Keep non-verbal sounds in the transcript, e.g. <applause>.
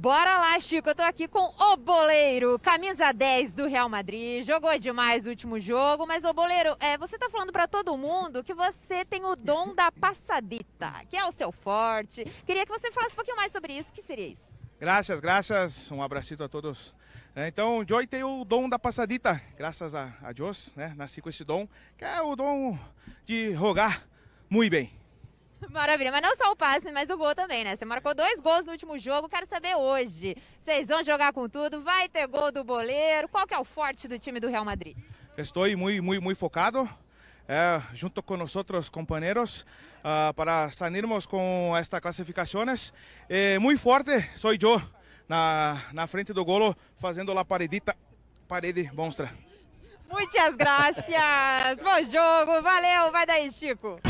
Bora lá, Chico. Eu tô aqui com o Boleiro, camisa 10 do Real Madrid. Jogou demais o último jogo, mas o Boleiro, é, você tá falando para todo mundo que você tem o dom da passadita, que é o seu forte. Queria que você falasse um pouquinho mais sobre isso. O que seria isso? Graças, graças. Um abracito a todos. É, então, Joy tem o dom da passadita, graças a, a Deus, né? Nasci com esse dom, que é o dom de rogar muito bem. <laughs> Maravilha, mas não só o passe, mas o gol também, né? Você marcou dois gols no último jogo, quero saber hoje. Vocês vão jogar com tudo, vai ter gol do goleiro. Qual que é o forte do time do Real Madrid? Estou muito, muito, muito focado. É, junto com nossos companheiros uh, para sairmos com estas classificações é, muito forte sou eu na, na frente do golo, fazendo a paredita, parede monstra. Muitas graças, bom jogo, valeu, vai daí, Chico.